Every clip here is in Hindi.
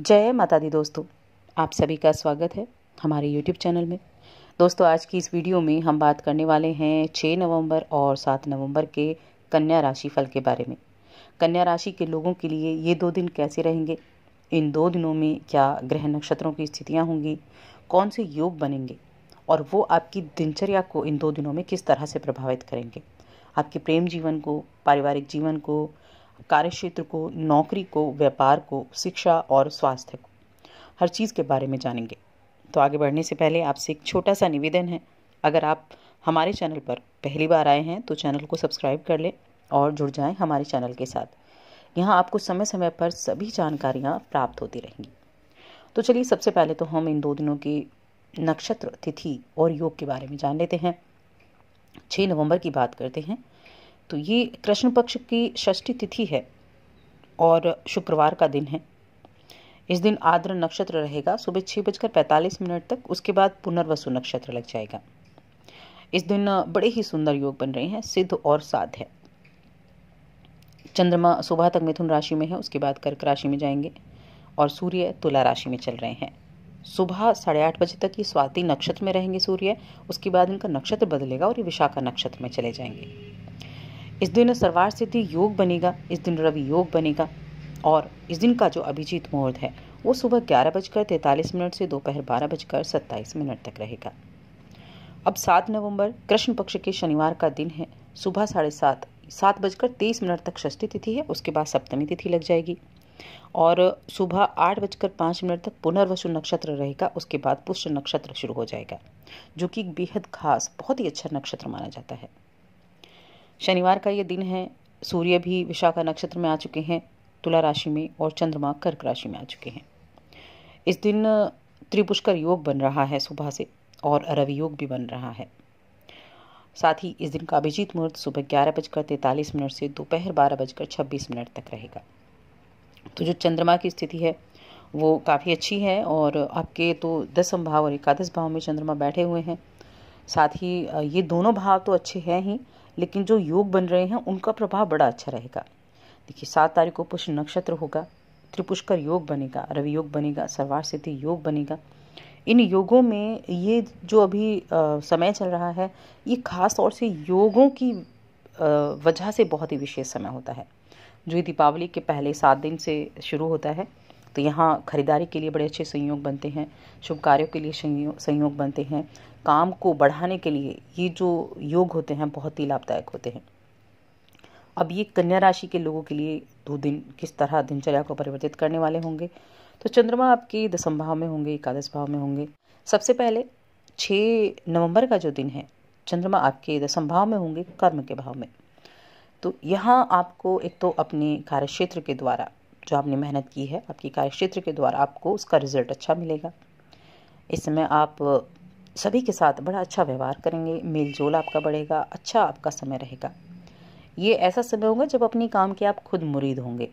जय माता दी दोस्तों आप सभी का स्वागत है हमारे YouTube चैनल में दोस्तों आज की इस वीडियो में हम बात करने वाले हैं 6 नवंबर और 7 नवंबर के कन्या राशि फल के बारे में कन्या राशि के लोगों के लिए ये दो दिन कैसे रहेंगे इन दो दिनों में क्या ग्रह नक्षत्रों की स्थितियाँ होंगी कौन से योग बनेंगे और वो आपकी दिनचर्या को इन दो दिनों में किस तरह से प्रभावित करेंगे आपके प्रेम जीवन को पारिवारिक जीवन को कार्य क्षेत्र को नौकरी को व्यापार को शिक्षा और स्वास्थ्य को हर चीज़ के बारे में जानेंगे तो आगे बढ़ने से पहले आपसे एक छोटा सा निवेदन है अगर आप हमारे चैनल पर पहली बार आए हैं तो चैनल को सब्सक्राइब कर लें और जुड़ जाएं हमारे चैनल के साथ यहाँ आपको समय समय पर सभी जानकारियाँ प्राप्त होती रहेंगी तो चलिए सबसे पहले तो हम इन दो दिनों की नक्षत्र तिथि और योग के बारे में जान लेते हैं छः नवंबर की बात करते हैं तो ये कृष्ण पक्ष की षष्ठी तिथि है और शुक्रवार का दिन है इस दिन आर्द्र नक्षत्र रहेगा सुबह छः बजकर पैंतालीस मिनट तक उसके बाद पुनर्वसु नक्षत्र लग जाएगा इस दिन बड़े ही सुंदर योग बन रहे हैं सिद्ध और साध है चंद्रमा सुबह तक मिथुन राशि में है उसके बाद कर्क राशि में जाएंगे और सूर्य तुला राशि में चल रहे हैं सुबह साढ़े आठ बजे तक ये स्वाति नक्षत्र में रहेंगे सूर्य उसके बाद इनका नक्षत्र बदलेगा और ये विशाखा नक्षत्र में चले जाएंगे इस दिन सर्वार सिद्धि योग बनेगा इस दिन रवि योग बनेगा और इस दिन का जो अभिजीत मुहूर्त है वो सुबह ग्यारह बजकर तैंतालीस मिनट से दोपहर बारह बजकर सत्ताईस मिनट तक रहेगा अब सात नवंबर कृष्ण पक्ष के शनिवार का दिन है सुबह साढ़े सात सात बजकर तेईस मिनट तक षष्ठी तिथि है उसके बाद सप्तमी तिथि लग जाएगी और सुबह आठ बजकर पाँच मिनट तक पुनर्वसु नक्षत्र रहेगा उसके बाद पुष्य नक्षत्र शुरू हो जाएगा जो कि बेहद खास बहुत ही अच्छा नक्षत्र माना जाता है शनिवार का ये दिन है सूर्य भी विशाखा नक्षत्र में आ चुके हैं तुला राशि में और चंद्रमा कर्क राशि में आ चुके हैं इस दिन त्रिपुष्कर योग बन रहा है सुबह से और रवि योग भी बन रहा है साथ ही इस दिन का अभिजीत मुहूर्त सुबह ग्यारह बजकर तैंतालीस मिनट से दोपहर बारह बजकर छब्बीस मिनट तक रहेगा तो जो चंद्रमा की स्थिति है वो काफ़ी अच्छी है और आपके तो दसम भाव और एकादश भाव में चंद्रमा बैठे हुए हैं साथ ही ये दोनों भाव तो अच्छे हैं ही लेकिन जो योग बन रहे हैं उनका प्रभाव बड़ा अच्छा रहेगा देखिए सात तारीख को पुष्य नक्षत्र होगा त्रिपुष्कर योग बनेगा रवि योग बनेगा सर्वार सिद्धि योग बनेगा इन योगों में ये जो अभी आ, समय चल रहा है ये खास तौर से योगों की वजह से बहुत ही विशेष समय होता है जो ये दीपावली के पहले सात दिन से शुरू होता है तो यहाँ खरीदारी के लिए बड़े अच्छे संयोग बनते हैं शुभ कार्यों के लिए संयोग बनते हैं काम को बढ़ाने के लिए ये जो योग होते हैं बहुत ही लाभदायक होते हैं अब ये कन्या राशि के लोगों के लिए दो दिन किस तरह दिनचर्या को परिवर्तित करने वाले होंगे तो चंद्रमा आपके दसम भाव में होंगे एकादश भाव में होंगे सबसे पहले छः नवंबर का जो दिन है चंद्रमा आपके दसम भाव में होंगे कर्म के भाव में तो यहाँ आपको एक तो अपने कार्य क्षेत्र के द्वारा जो आपने मेहनत की है आपकी कार्यक्षेत्र के द्वारा आपको उसका रिजल्ट अच्छा मिलेगा इस समय आप सभी के साथ बड़ा अच्छा व्यवहार करेंगे मेल जोल आपका बढ़ेगा अच्छा आपका समय रहेगा ये ऐसा समय होगा जब अपने काम के आप खुद मुरीद होंगे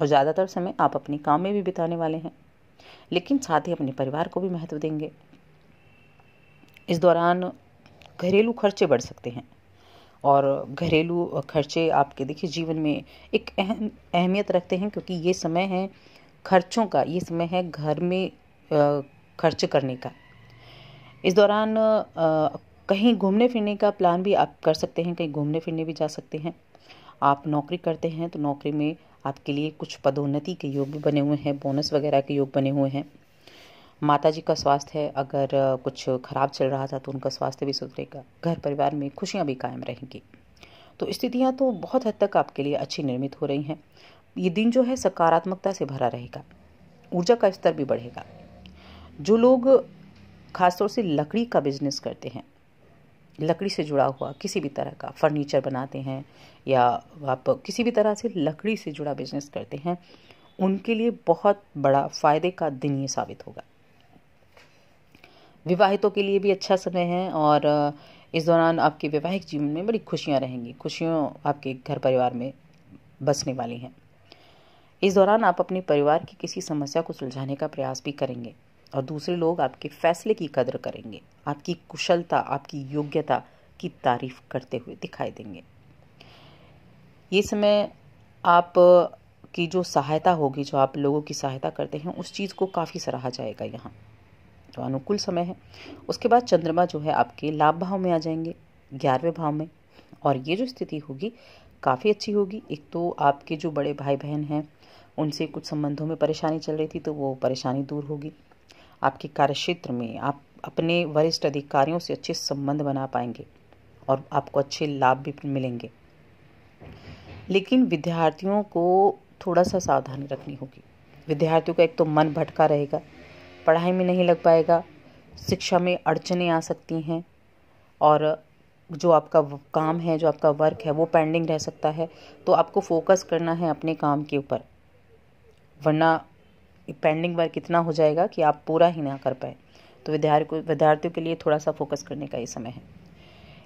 और ज़्यादातर समय आप अपने काम में भी बिताने वाले हैं लेकिन साथ ही अपने परिवार को भी महत्व देंगे इस दौरान घरेलू खर्चे बढ़ सकते हैं और घरेलू खर्चे आपके देखिए जीवन में एक अहम अहमियत रखते हैं क्योंकि ये समय है खर्चों का ये समय है घर में खर्च करने का इस दौरान कहीं घूमने फिरने का प्लान भी आप कर सकते हैं कहीं घूमने फिरने भी जा सकते हैं आप नौकरी करते हैं तो नौकरी में आपके लिए कुछ पदोन्नति के योग भी बने हुए हैं बोनस वगैरह के योग बने हुए हैं माता जी का स्वास्थ्य अगर कुछ ख़राब चल रहा था तो उनका स्वास्थ्य भी सुधरेगा घर परिवार में खुशियाँ भी कायम रहेंगी तो स्थितियाँ तो बहुत हद तक आपके लिए अच्छी निर्मित हो रही हैं ये दिन जो है सकारात्मकता से भरा रहेगा ऊर्जा का स्तर भी बढ़ेगा जो लोग खासतौर से लकड़ी का बिजनेस करते हैं लकड़ी से जुड़ा हुआ किसी भी तरह का फर्नीचर बनाते हैं या आप किसी भी तरह से लकड़ी से जुड़ा बिजनेस करते हैं उनके लिए बहुत बड़ा फ़ायदे का दिन ये साबित होगा विवाहितों के लिए भी अच्छा समय है और इस दौरान आपके वैवाहिक जीवन में बड़ी खुशियाँ रहेंगी खुशियों आपके घर परिवार में बसने वाली हैं इस दौरान आप अपने परिवार की किसी समस्या को सुलझाने का प्रयास भी करेंगे और दूसरे लोग आपके फैसले की कदर करेंगे आपकी कुशलता आपकी योग्यता की तारीफ करते हुए दिखाई देंगे ये समय आप की जो सहायता होगी जो आप लोगों की सहायता करते हैं उस चीज़ को काफ़ी सराहा जाएगा यहाँ तो अनुकूल समय है उसके बाद चंद्रमा जो है आपके लाभ भाव में आ जाएंगे ग्यारहवें भाव में और ये जो स्थिति होगी काफ़ी अच्छी होगी एक तो आपके जो बड़े भाई बहन हैं उनसे कुछ संबंधों में परेशानी चल रही थी तो वो परेशानी दूर होगी आपके कार्यक्षेत्र में आप अपने वरिष्ठ अधिकारियों से अच्छे संबंध बना पाएंगे और आपको अच्छे लाभ भी मिलेंगे लेकिन विद्यार्थियों को थोड़ा सा सावधानी रखनी होगी विद्यार्थियों का एक तो मन भटका रहेगा पढ़ाई में नहीं लग पाएगा शिक्षा में अड़चने आ सकती हैं और जो आपका काम है जो आपका वर्क है वो पेंडिंग रह सकता है तो आपको फोकस करना है अपने काम के ऊपर वरना पेंडिंग वर्क इतना हो जाएगा कि आप पूरा ही ना कर पाए तो विद्यार्थी को विद्यार्थियों के लिए थोड़ा सा फोकस करने का ये समय है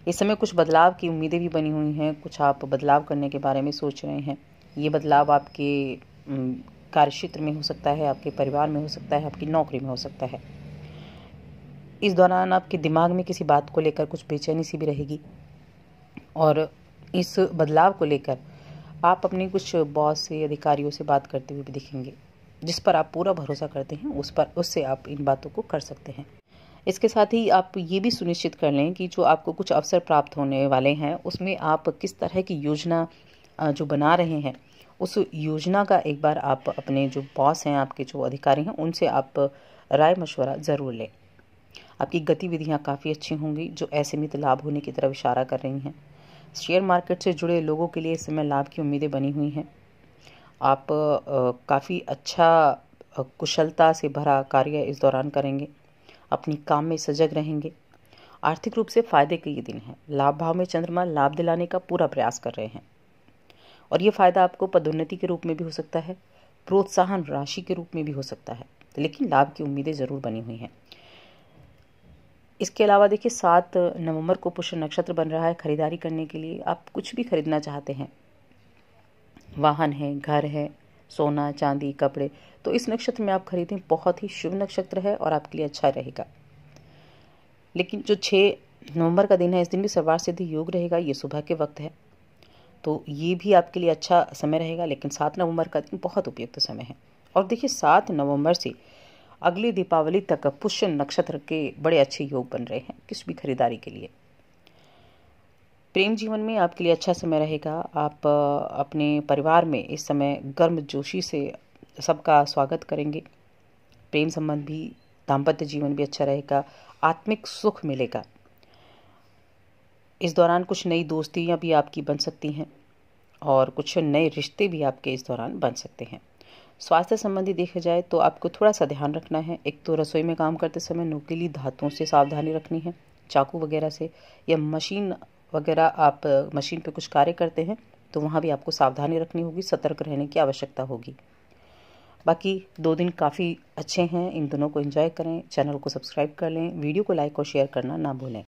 इस समय कुछ बदलाव की उम्मीदें भी बनी हुई हैं कुछ आप बदलाव करने के बारे में सोच रहे हैं ये बदलाव आपके कार्य क्षेत्र में हो सकता है आपके परिवार में हो सकता है आपकी नौकरी में हो सकता है इस दौरान आपके दिमाग में किसी बात को लेकर कुछ बेचैनी सी भी रहेगी और इस बदलाव को लेकर आप अपने कुछ बॉस से अधिकारियों से बात करते हुए भी दिखेंगे जिस पर आप पूरा भरोसा करते हैं उस पर उससे आप इन बातों को कर सकते हैं इसके साथ ही आप ये भी सुनिश्चित कर लें कि जो आपको कुछ अवसर प्राप्त होने वाले हैं उसमें आप किस तरह की योजना जो बना रहे हैं उस योजना का एक बार आप अपने जो बॉस हैं आपके जो अधिकारी हैं उनसे आप राय मशवरा ज़रूर लें आपकी गतिविधियाँ काफ़ी अच्छी होंगी जो ऐसे में तो लाभ होने की तरफ इशारा कर रही हैं शेयर मार्केट से जुड़े लोगों के लिए इस समय लाभ की उम्मीदें बनी हुई हैं आप काफ़ी अच्छा कुशलता से भरा कार्य इस दौरान करेंगे अपनी काम में सजग रहेंगे आर्थिक रूप से फायदे के ये दिन हैं लाभ भाव में चंद्रमा लाभ दिलाने का पूरा प्रयास कर रहे हैं और ये फायदा आपको पदोन्नति के रूप में भी हो सकता है प्रोत्साहन राशि के रूप में भी हो सकता है लेकिन लाभ की उम्मीदें ज़रूर बनी हुई हैं इसके अलावा देखिए सात नवंबर को पुष्य नक्षत्र बन रहा है खरीदारी करने के लिए आप कुछ भी खरीदना चाहते हैं वाहन है घर है सोना चांदी कपड़े तो इस नक्षत्र में आप खरीदें बहुत ही शुभ नक्षत्र है और आपके लिए अच्छा रहेगा लेकिन जो छः नवंबर का दिन है इस दिन भी सर्वार सिद्धि योग रहेगा ये सुबह के वक्त है तो ये भी आपके लिए अच्छा समय रहेगा लेकिन सात नवंबर का दिन बहुत उपयुक्त समय है और देखिए सात नवंबर से अगली दीपावली तक पुष्य नक्षत्र के बड़े अच्छे योग बन रहे हैं किसी भी खरीदारी के लिए प्रेम जीवन में आपके लिए अच्छा समय रहेगा आप अपने परिवार में इस समय गर्म जोशी से सबका स्वागत करेंगे प्रेम संबंध भी दाम्पत्य जीवन भी अच्छा रहेगा आत्मिक सुख मिलेगा इस दौरान कुछ नई दोस्तियाँ भी आपकी बन सकती हैं और कुछ नए रिश्ते भी आपके इस दौरान बन सकते हैं स्वास्थ्य संबंधी देखा जाए तो आपको थोड़ा सा ध्यान रखना है एक तो रसोई में काम करते समय नुकीली धातुओं से सावधानी रखनी है चाकू वगैरह से या मशीन वगैरह आप मशीन पे कुछ कार्य करते हैं तो वहाँ भी आपको सावधानी रखनी होगी सतर्क रहने की आवश्यकता होगी बाकी दो दिन काफ़ी अच्छे हैं इन दोनों को एंजॉय करें चैनल को सब्सक्राइब कर लें वीडियो को लाइक और शेयर करना ना भूलें